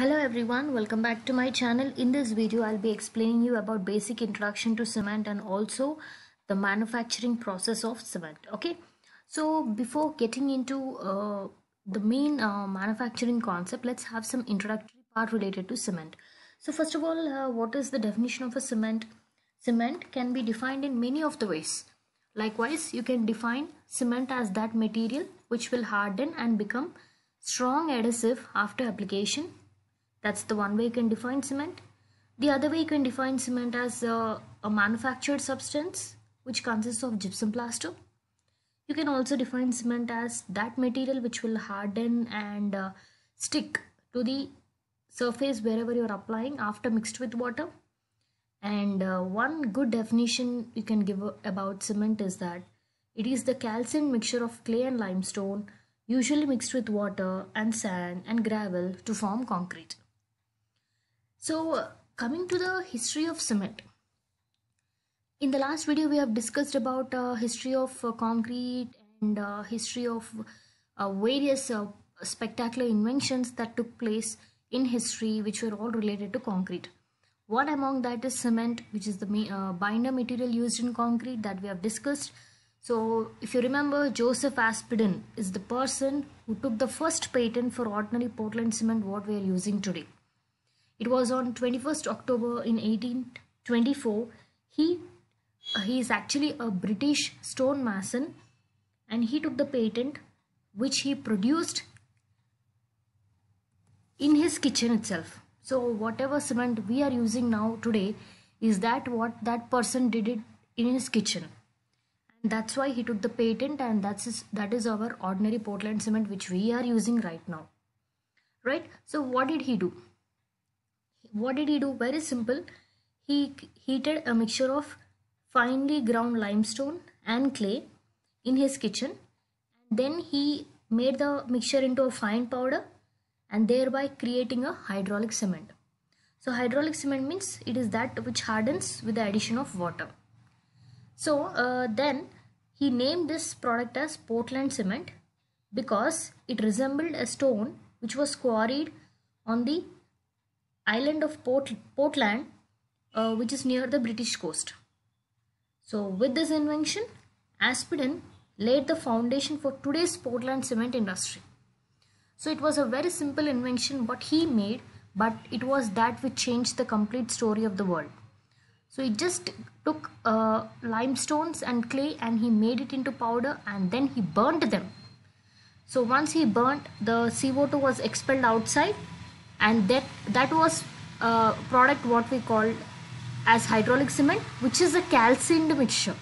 hello everyone welcome back to my channel in this video i'll be explaining you about basic introduction to cement and also the manufacturing process of cement okay so before getting into uh, the main uh, manufacturing concept let's have some introductory part related to cement so first of all uh, what is the definition of a cement cement can be defined in many of the ways likewise you can define cement as that material which will harden and become strong adhesive after application that's the one way you can define cement. The other way you can define cement as a, a manufactured substance which consists of gypsum plaster. You can also define cement as that material which will harden and uh, stick to the surface wherever you're applying after mixed with water. And uh, one good definition you can give about cement is that it is the calcined mixture of clay and limestone, usually mixed with water and sand and gravel to form concrete. So uh, coming to the history of cement. In the last video, we have discussed about uh, history of uh, concrete and uh, history of uh, various uh, spectacular inventions that took place in history, which were all related to concrete. One among that is cement, which is the binder material used in concrete that we have discussed. So, if you remember, Joseph Aspidin is the person who took the first patent for ordinary Portland cement what we are using today. It was on 21st October in 1824. He uh, he is actually a British stone mason and he took the patent which he produced in his kitchen itself. So whatever cement we are using now today is that what that person did it in his kitchen. And that's why he took the patent and that's his, that is our ordinary Portland cement which we are using right now. Right? So what did he do? What did he do? Very simple. He heated a mixture of finely ground limestone and clay in his kitchen. Then he made the mixture into a fine powder and thereby creating a hydraulic cement. So hydraulic cement means it is that which hardens with the addition of water. So uh, then he named this product as Portland cement because it resembled a stone which was quarried on the island of Port Portland, uh, which is near the British coast. So, with this invention, Aspidin laid the foundation for today's Portland cement industry. So, it was a very simple invention what he made, but it was that which changed the complete story of the world. So, he just took uh, limestones and clay and he made it into powder and then he burnt them. So, once he burnt, the CO2 was expelled outside and that that was a product what we called as hydraulic cement which is a calcined mixture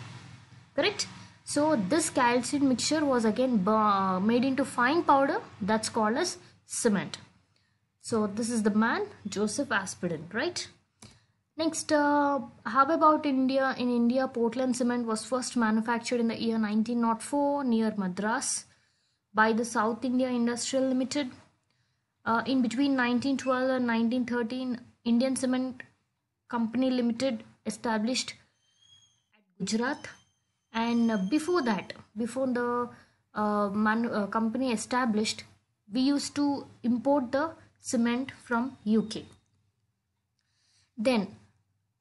correct so this calcined mixture was again uh, made into fine powder that's called as cement so this is the man Joseph Aspidin right Next, uh, how about India? In India, Portland cement was first manufactured in the year 1904 near Madras by the South India Industrial Limited. Uh, in between 1912 and 1913, Indian Cement Company Limited established at Gujarat. And uh, before that, before the uh, man, uh, company established, we used to import the cement from UK. Then,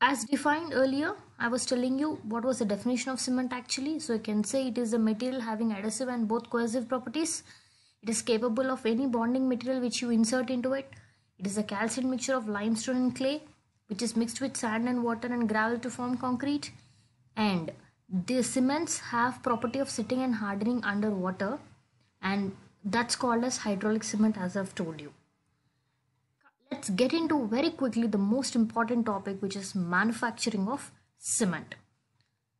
as defined earlier, I was telling you what was the definition of cement actually. So I can say it is a material having adhesive and both cohesive properties it is capable of any bonding material which you insert into it. It is a calcined mixture of limestone and clay which is mixed with sand and water and gravel to form concrete. And the cements have property of sitting and hardening under water and that's called as hydraulic cement as I've told you. Let's get into very quickly the most important topic which is manufacturing of cement.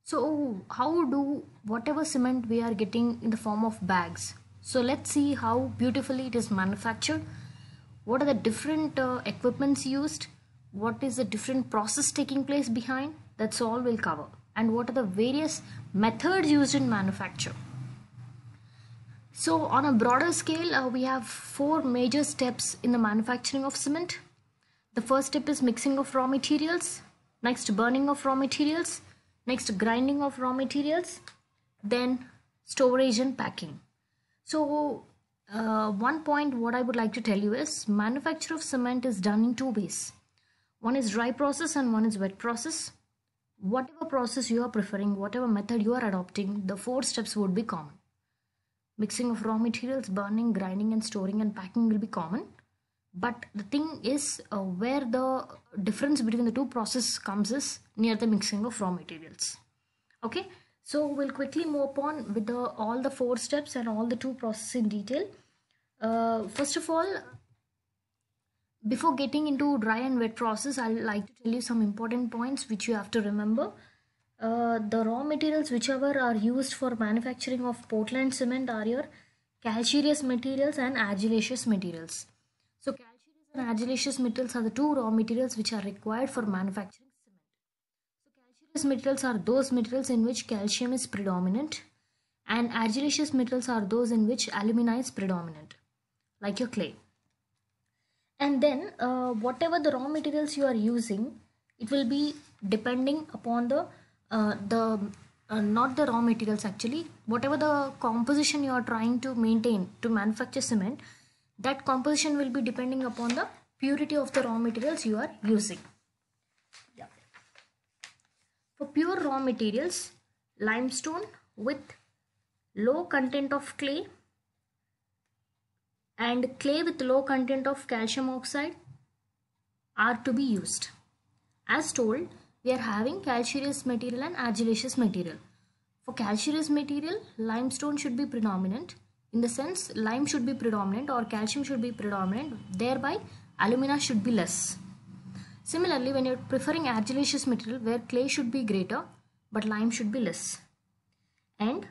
So how do whatever cement we are getting in the form of bags so let's see how beautifully it is manufactured. What are the different uh, equipments used? What is the different process taking place behind? That's all we'll cover. And what are the various methods used in manufacture? So on a broader scale, uh, we have four major steps in the manufacturing of cement. The first step is mixing of raw materials, next burning of raw materials, next grinding of raw materials, then storage and packing. So uh, one point what I would like to tell you is manufacture of cement is done in two ways. One is dry process and one is wet process. Whatever process you are preferring, whatever method you are adopting, the four steps would be common. Mixing of raw materials, burning, grinding and storing and packing will be common. But the thing is uh, where the difference between the two processes comes is near the mixing of raw materials. Okay. So we'll quickly move on with the, all the four steps and all the two processes in detail. Uh, first of all, before getting into dry and wet process, I'd like to tell you some important points which you have to remember. Uh, the raw materials whichever are used for manufacturing of Portland cement are your calcareous materials and argillaceous materials. So calcareous and argillaceous materials are the two raw materials which are required for manufacturing Calcareous minerals are those minerals in which calcium is predominant and argillaceous minerals are those in which alumina is predominant like your clay and then uh, whatever the raw materials you are using it will be depending upon the uh, the uh, not the raw materials actually whatever the composition you are trying to maintain to manufacture cement that composition will be depending upon the purity of the raw materials you are using yeah. For pure raw materials, limestone with low content of clay and clay with low content of calcium oxide are to be used. As told, we are having calcareous material and argillaceous material. For calcareous material, limestone should be predominant. In the sense, lime should be predominant or calcium should be predominant. Thereby, alumina should be less. Similarly, when you're preferring argillaceous material where clay should be greater but lime should be less. And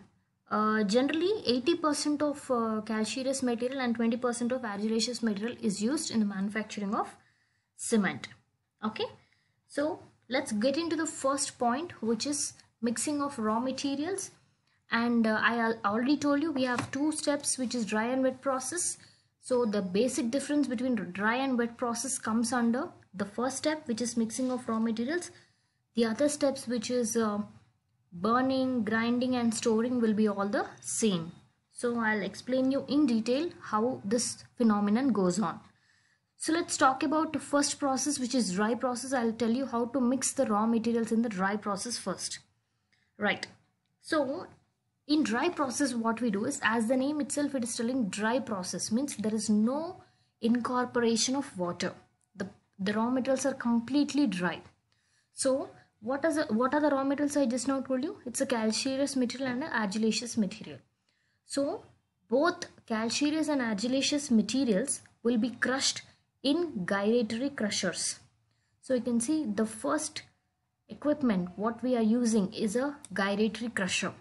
uh, generally 80% of uh, calcareous material and 20% of argillaceous material is used in the manufacturing of cement. Okay, so let's get into the first point which is mixing of raw materials and uh, I already told you we have two steps which is dry and wet process. So the basic difference between dry and wet process comes under the first step which is mixing of raw materials the other steps which is uh, burning grinding and storing will be all the same so i'll explain you in detail how this phenomenon goes on so let's talk about the first process which is dry process i'll tell you how to mix the raw materials in the dry process first right so in dry process what we do is as the name itself it is telling dry process means there is no incorporation of water the raw materials are completely dry so what is the, what are the raw materials i just now told you it's a calcareous material and an argillaceous material so both calcareous and argillaceous materials will be crushed in gyratory crushers so you can see the first equipment what we are using is a gyratory crusher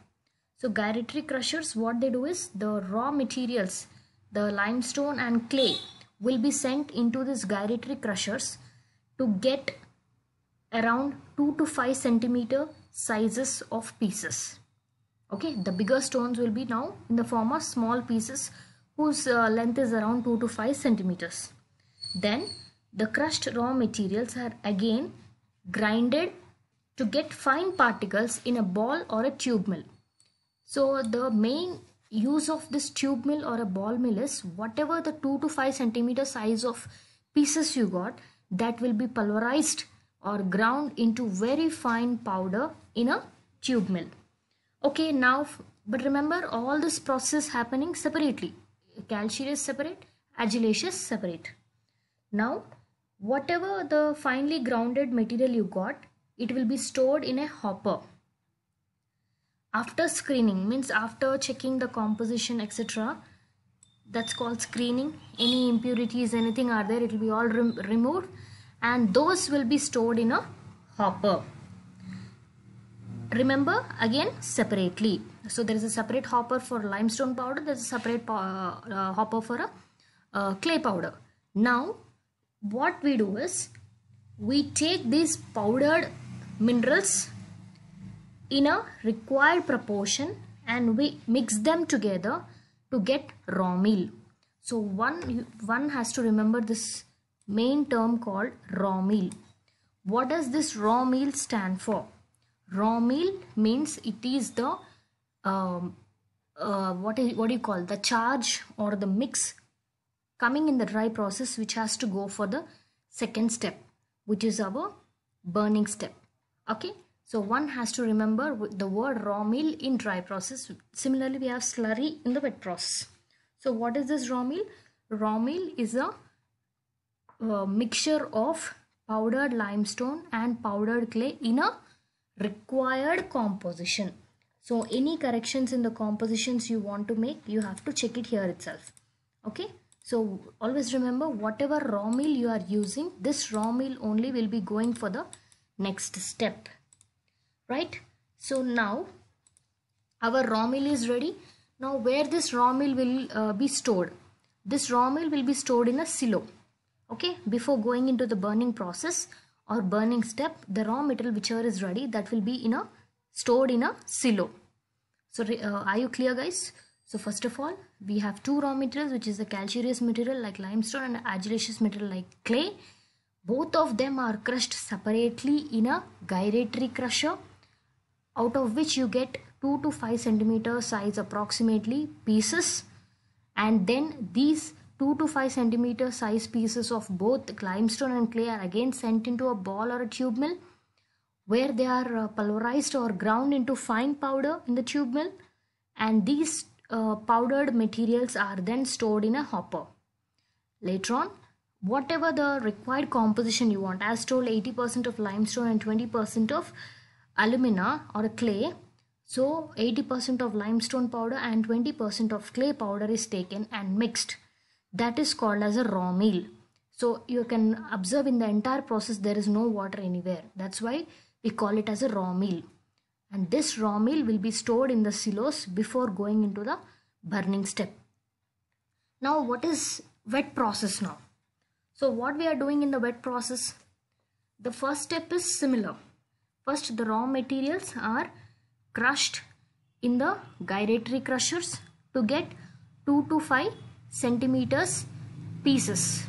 so gyratory crushers what they do is the raw materials the limestone and clay will be sent into these gyratory crushers to get around 2 to 5 centimeter sizes of pieces okay the bigger stones will be now in the form of small pieces whose uh, length is around 2 to 5 centimeters then the crushed raw materials are again grinded to get fine particles in a ball or a tube mill so the main use of this tube mill or a ball mill is whatever the 2 to 5 centimeter size of pieces you got that will be pulverized or ground into very fine powder in a tube mill okay now but remember all this process happening separately calcareous separate argillaceous separate now whatever the finely grounded material you got it will be stored in a hopper after screening means after checking the composition etc that's called screening any impurities anything are there it will be all rem removed and those will be stored in a hopper remember again separately so there is a separate hopper for limestone powder there's a separate uh, uh, hopper for a uh, clay powder now what we do is we take these powdered minerals in a required proportion and we mix them together to get raw meal. So one, one has to remember this main term called raw meal. What does this raw meal stand for? Raw meal means it is the um, uh, what is what do you call the charge or the mix coming in the dry process which has to go for the second step which is our burning step okay so one has to remember the word raw meal in dry process. Similarly, we have slurry in the wet process. So what is this raw meal? Raw meal is a, a uh, mixture of powdered limestone and powdered clay in a required composition. So any corrections in the compositions you want to make, you have to check it here itself. Okay. So always remember whatever raw meal you are using, this raw meal only will be going for the next step right so now our raw meal is ready now where this raw meal will uh, be stored this raw meal will be stored in a silo okay before going into the burning process or burning step the raw metal whichever is ready that will be in a stored in a silo so uh, are you clear guys so first of all we have two raw materials which is the calcareous material like limestone and argillaceous material like clay both of them are crushed separately in a gyratory crusher out of which you get 2 to 5 centimeter size approximately pieces and then these 2 to 5 centimeter size pieces of both limestone and clay are again sent into a ball or a tube mill where they are uh, pulverized or ground into fine powder in the tube mill and these uh, powdered materials are then stored in a hopper. Later on, whatever the required composition you want, as told 80% of limestone and 20% of alumina or clay so 80% of limestone powder and 20% of clay powder is taken and mixed that is called as a raw meal so you can observe in the entire process there is no water anywhere that's why we call it as a raw meal and this raw meal will be stored in the silos before going into the burning step now what is wet process now so what we are doing in the wet process the first step is similar First, the raw materials are crushed in the gyratory crushers to get 2 to 5 centimeters pieces.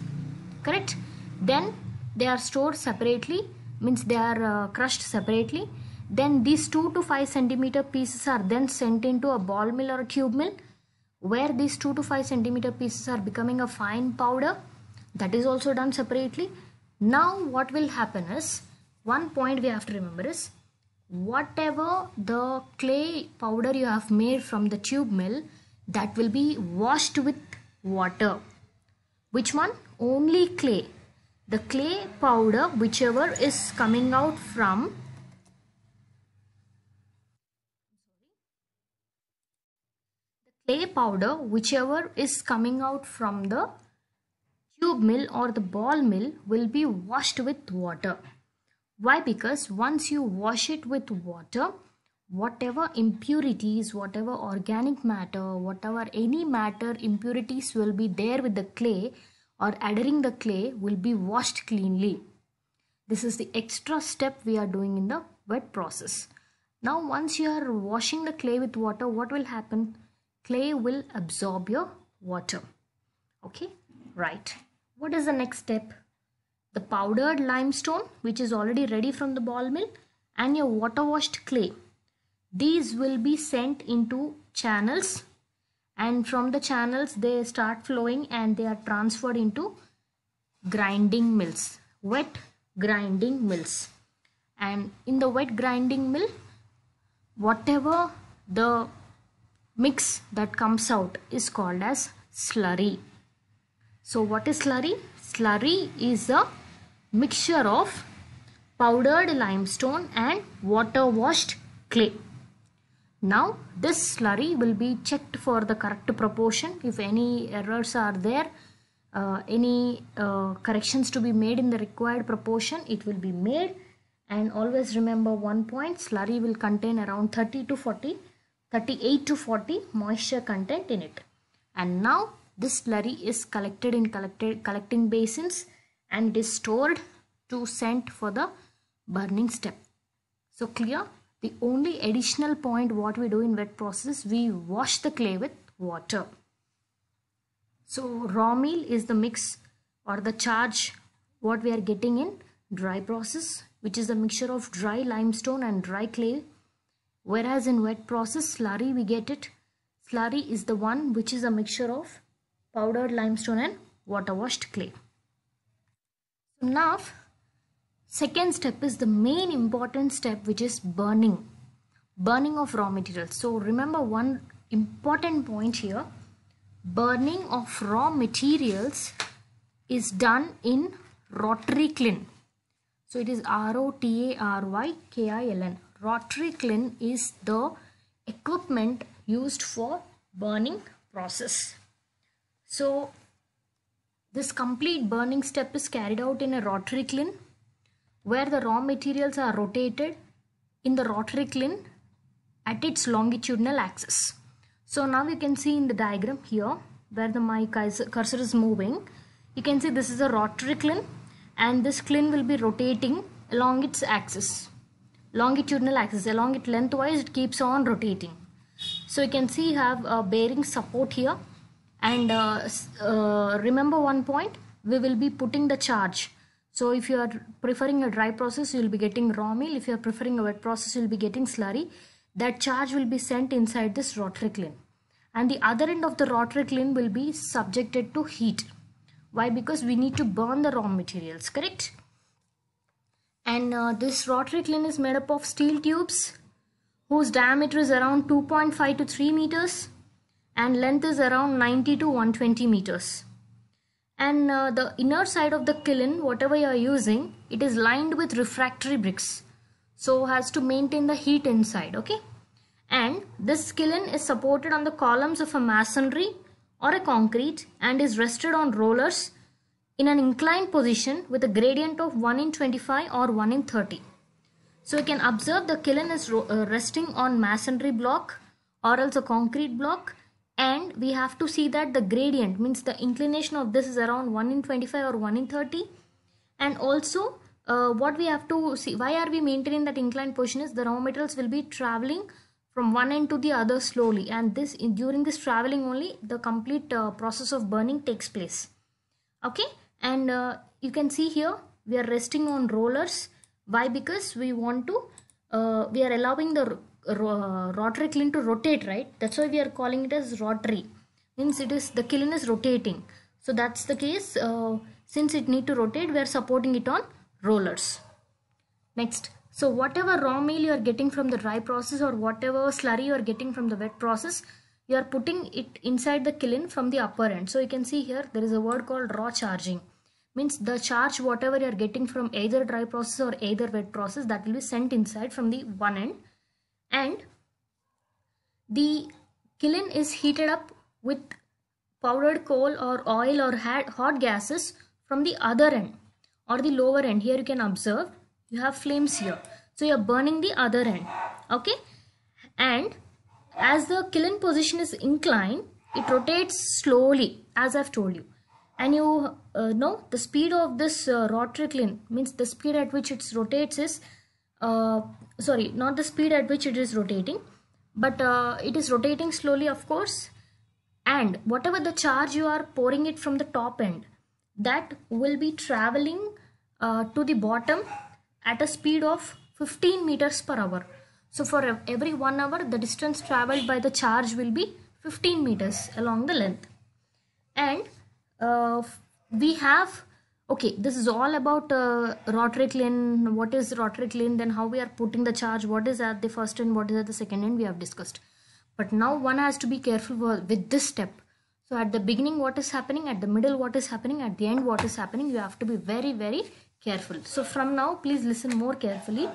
Correct? Then they are stored separately, means they are uh, crushed separately. Then these 2 to 5 centimeter pieces are then sent into a ball mill or a tube mill where these 2 to 5 centimeter pieces are becoming a fine powder that is also done separately. Now what will happen is one point we have to remember is whatever the clay powder you have made from the tube mill that will be washed with water which one only clay the clay powder whichever is coming out from the clay powder whichever is coming out from the tube mill or the ball mill will be washed with water why? Because once you wash it with water, whatever impurities, whatever organic matter, whatever any matter impurities will be there with the clay or adhering the clay will be washed cleanly. This is the extra step we are doing in the wet process. Now once you are washing the clay with water, what will happen? Clay will absorb your water. Okay, right. What is the next step? the powdered limestone which is already ready from the ball mill and your water washed clay these will be sent into channels and from the channels they start flowing and they are transferred into grinding mills wet grinding mills and in the wet grinding mill whatever the mix that comes out is called as slurry so what is slurry slurry is a mixture of powdered limestone and water washed clay. Now this slurry will be checked for the correct proportion. If any errors are there, uh, any uh, corrections to be made in the required proportion, it will be made. And always remember one point, slurry will contain around 30 to 40, 38 to 40 moisture content in it. And now this slurry is collected in collected, collecting basins and it is stored to send for the burning step. So clear? The only additional point what we do in wet process, we wash the clay with water. So raw meal is the mix or the charge what we are getting in dry process which is a mixture of dry limestone and dry clay whereas in wet process slurry we get it slurry is the one which is a mixture of powdered limestone and water washed clay now second step is the main important step which is burning burning of raw materials so remember one important point here burning of raw materials is done in rotary kiln so it is r o t a r y k i l n rotary kiln is the equipment used for burning process so this complete burning step is carried out in a rotary kiln where the raw materials are rotated in the rotary kiln at its longitudinal axis. So now you can see in the diagram here where the my cursor is moving you can see this is a rotary kiln and this kiln will be rotating along its axis longitudinal axis along it lengthwise it keeps on rotating so you can see you have a bearing support here and uh, uh, remember one point we will be putting the charge so if you are preferring a dry process you will be getting raw meal if you are preferring a wet process you will be getting slurry that charge will be sent inside this rotary rotriclin and the other end of the rotary rotriclin will be subjected to heat why because we need to burn the raw materials correct and uh, this rotriclin is made up of steel tubes whose diameter is around 2.5 to 3 meters and length is around 90 to 120 meters and uh, the inner side of the kiln whatever you are using it is lined with refractory bricks so has to maintain the heat inside okay and this kiln is supported on the columns of a masonry or a concrete and is rested on rollers in an inclined position with a gradient of 1 in 25 or 1 in 30 so you can observe the kiln is uh, resting on masonry block or else a concrete block and we have to see that the gradient means the inclination of this is around 1 in 25 or 1 in 30 and also uh, what we have to see why are we maintaining that inclined position is the raw materials will be traveling from one end to the other slowly and this in, during this traveling only the complete uh, process of burning takes place okay and uh, you can see here we are resting on rollers why because we want to uh, we are allowing the ro- rotary kiln to rotate right that's why we are calling it as rotary means it is the kiln is rotating so that's the case uh, since it need to rotate we are supporting it on rollers next so whatever raw meal you are getting from the dry process or whatever slurry you are getting from the wet process you are putting it inside the kiln from the upper end so you can see here there is a word called raw charging means the charge whatever you are getting from either dry process or either wet process that will be sent inside from the one end and the kiln is heated up with powdered coal or oil or hot gases from the other end or the lower end here you can observe you have flames here so you are burning the other end okay and as the kiln position is inclined it rotates slowly as i've told you and you uh, know the speed of this uh, rotary kiln means the speed at which it rotates is uh, sorry not the speed at which it is rotating but uh, it is rotating slowly of course and whatever the charge you are pouring it from the top end that will be traveling uh, to the bottom at a speed of 15 meters per hour so for every one hour the distance traveled by the charge will be 15 meters along the length and uh, we have okay this is all about uh, rotary clean what is rotary clean then how we are putting the charge what is at the first end what is at the second end we have discussed but now one has to be careful with this step so at the beginning what is happening at the middle what is happening at the end what is happening you have to be very very careful so from now please listen more carefully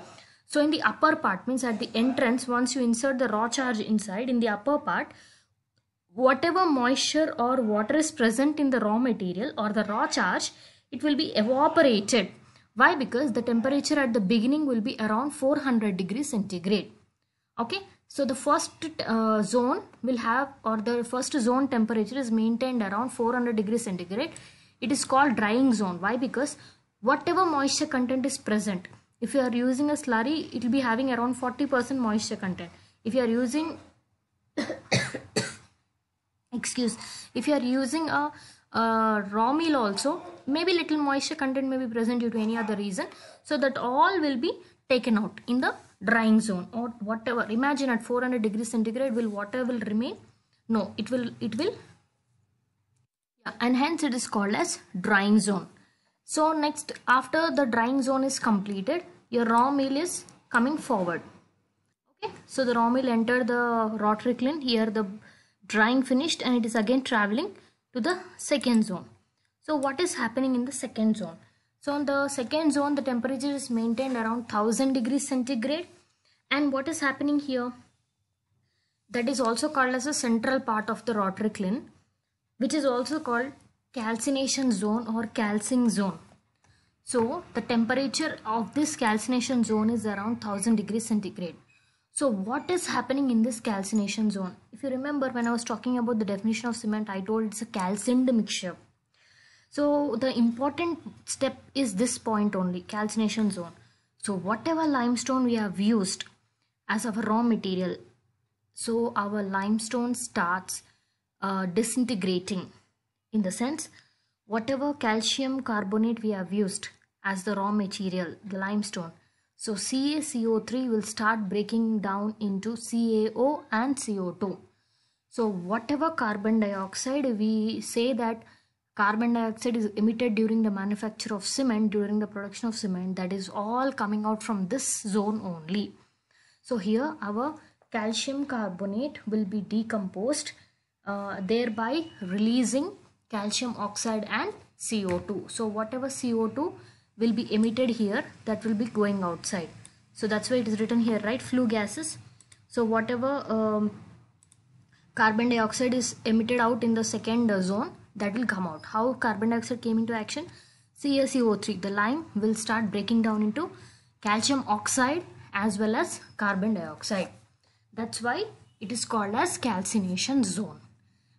so in the upper part means at the entrance once you insert the raw charge inside in the upper part whatever moisture or water is present in the raw material or the raw charge it will be evaporated. Why? Because the temperature at the beginning will be around 400 degrees centigrade. Okay, so the first uh, zone will have or the first zone temperature is maintained around 400 degrees centigrade. It is called drying zone. Why? Because whatever moisture content is present, if you are using a slurry, it will be having around 40% moisture content. If you are using excuse if you are using a uh, raw meal also maybe little moisture content may be present due to any other reason so that all will be taken out in the drying zone or whatever imagine at 400 degrees centigrade will water will remain no it will it will yeah, and hence it is called as drying zone so next after the drying zone is completed your raw meal is coming forward okay so the raw meal entered the rotary kiln here the drying finished and it is again traveling to the second zone. So what is happening in the second zone? So in the second zone, the temperature is maintained around 1000 degrees centigrade. And what is happening here? That is also called as a central part of the rotary kiln, which is also called calcination zone or calcing zone. So the temperature of this calcination zone is around 1000 degrees centigrade. So what is happening in this calcination zone? If you remember when I was talking about the definition of cement, I told it's a calcined mixture. So the important step is this point only, calcination zone. So whatever limestone we have used as our raw material, so our limestone starts uh, disintegrating in the sense whatever calcium carbonate we have used as the raw material, the limestone, so CaCO3 will start breaking down into CaO and CO2. So whatever carbon dioxide we say that carbon dioxide is emitted during the manufacture of cement during the production of cement that is all coming out from this zone only. So here our calcium carbonate will be decomposed uh, thereby releasing calcium oxide and CO2. So whatever CO2 will be emitted here that will be going outside so that's why it is written here right flue gases so whatever um, carbon dioxide is emitted out in the second zone that will come out how carbon dioxide came into action CaCO3 the lime will start breaking down into calcium oxide as well as carbon dioxide that's why it is called as calcination zone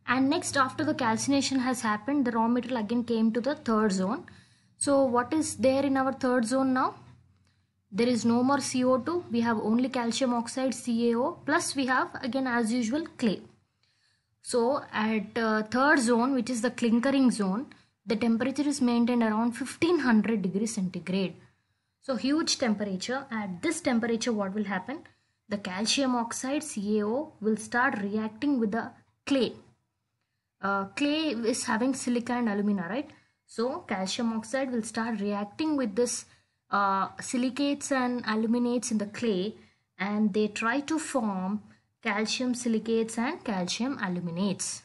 and next after the calcination has happened the raw material again came to the third zone so what is there in our third zone now? There is no more CO2. We have only calcium oxide CaO plus we have again as usual clay. So at uh, third zone which is the clinkering zone the temperature is maintained around 1500 degrees centigrade. So huge temperature at this temperature what will happen? The calcium oxide CaO will start reacting with the clay. Uh, clay is having silica and alumina right? So calcium oxide will start reacting with this uh, silicates and aluminates in the clay and they try to form calcium silicates and calcium aluminates.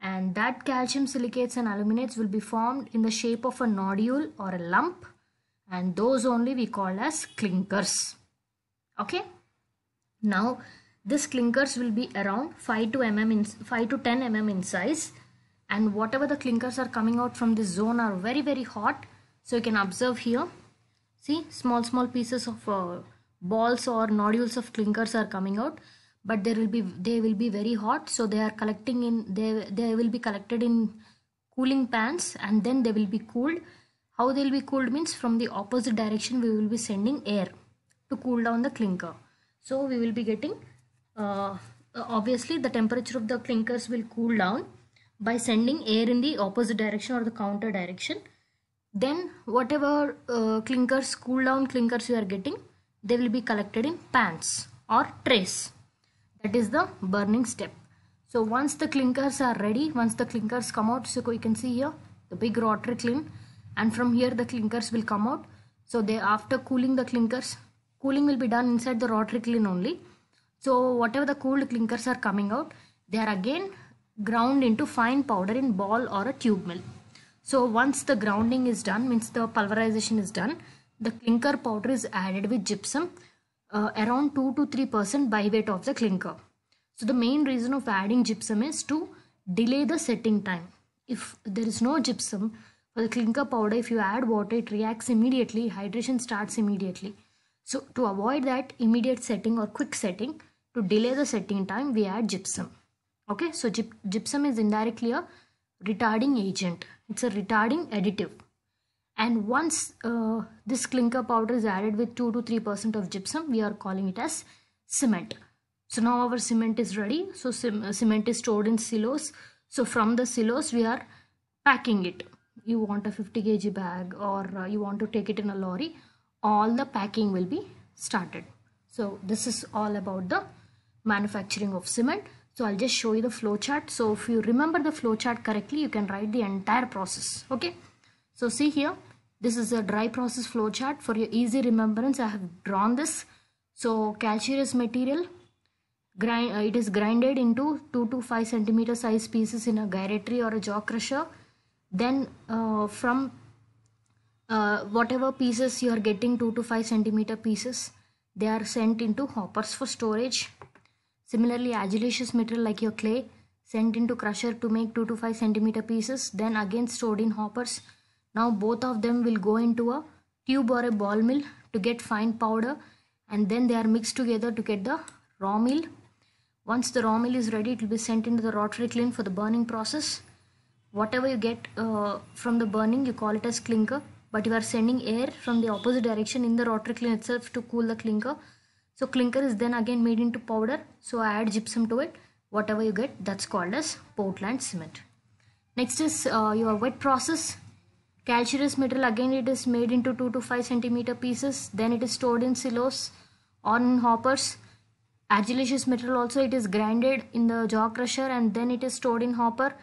And that calcium silicates and aluminates will be formed in the shape of a nodule or a lump and those only we call as clinkers. Okay. Now this clinkers will be around 5 to mm in, 5 to 10 mm in size and whatever the clinkers are coming out from this zone are very very hot so you can observe here see small small pieces of uh, balls or nodules of clinkers are coming out but there will be they will be very hot so they are collecting in they they will be collected in cooling pans and then they will be cooled how they will be cooled means from the opposite direction we will be sending air to cool down the clinker so we will be getting uh, obviously the temperature of the clinkers will cool down by sending air in the opposite direction or the counter direction then whatever uh, clinkers cool down clinkers you are getting they will be collected in pans or trays that is the burning step so once the clinkers are ready once the clinkers come out so you can see here the big rotary kiln and from here the clinkers will come out so they after cooling the clinkers cooling will be done inside the rotary kiln only so whatever the cooled clinkers are coming out they are again ground into fine powder in ball or a tube mill. So once the grounding is done, means the pulverization is done, the clinker powder is added with gypsum uh, around 2 to 3% by weight of the clinker. So the main reason of adding gypsum is to delay the setting time. If there is no gypsum for the clinker powder, if you add water, it reacts immediately, hydration starts immediately. So to avoid that immediate setting or quick setting, to delay the setting time, we add gypsum okay so gyp gypsum is indirectly a retarding agent it's a retarding additive and once uh, this clinker powder is added with 2 to 3 percent of gypsum we are calling it as cement so now our cement is ready so uh, cement is stored in silos so from the silos we are packing it you want a 50 kg bag or uh, you want to take it in a lorry all the packing will be started so this is all about the manufacturing of cement so I'll just show you the flowchart. So if you remember the flowchart correctly, you can write the entire process. Okay. So see here, this is a dry process flowchart. For your easy remembrance, I have drawn this. So calcareous material, grind, uh, it is grinded into 2 to 5 centimeter size pieces in a gyratory or a jaw crusher. Then uh, from uh, whatever pieces you are getting 2 to 5 centimeter pieces, they are sent into hoppers for storage Similarly, argillaceous material like your clay sent into crusher to make 2 to 5 centimeter pieces, then again stored in hoppers. Now both of them will go into a tube or a ball mill to get fine powder and then they are mixed together to get the raw meal. Once the raw meal is ready, it will be sent into the rotary kiln for the burning process. Whatever you get uh, from the burning, you call it as clinker, but you are sending air from the opposite direction in the rotary kiln itself to cool the clinker. So clinker is then again made into powder. So I add gypsum to it. Whatever you get, that's called as Portland cement. Next is uh, your wet process. Calcareous metal again it is made into 2 to 5 centimeter pieces. Then it is stored in silos or in hoppers. Argillaceous metal also it is grinded in the jaw crusher and then it is stored in hopper.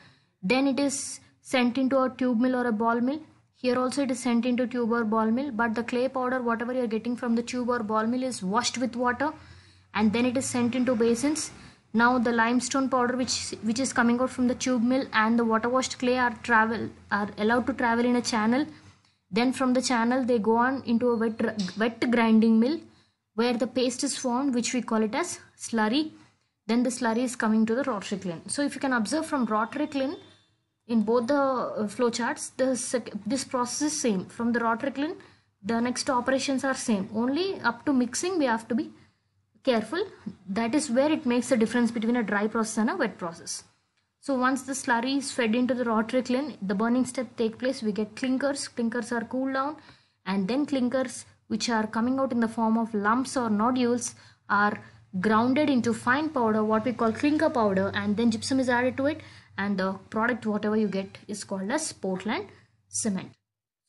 Then it is sent into a tube mill or a ball mill here also it is sent into tube or ball mill but the clay powder whatever you are getting from the tube or ball mill is washed with water and then it is sent into basins. Now the limestone powder which which is coming out from the tube mill and the water washed clay are travel are allowed to travel in a channel. Then from the channel they go on into a wet wet grinding mill where the paste is formed which we call it as slurry. Then the slurry is coming to the rotary kiln. So if you can observe from rotary kiln in both the uh, flowcharts the this process is same from the rotary Rotterklin the next operations are same only up to mixing we have to be careful that is where it makes the difference between a dry process and a wet process so once the slurry is fed into the rotary Rotterklin the burning step take place we get clinkers clinkers are cooled down and then clinkers which are coming out in the form of lumps or nodules are grounded into fine powder what we call clinker powder and then gypsum is added to it and the product whatever you get is called as Portland cement.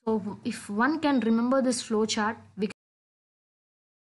So if one can remember this flow chart, we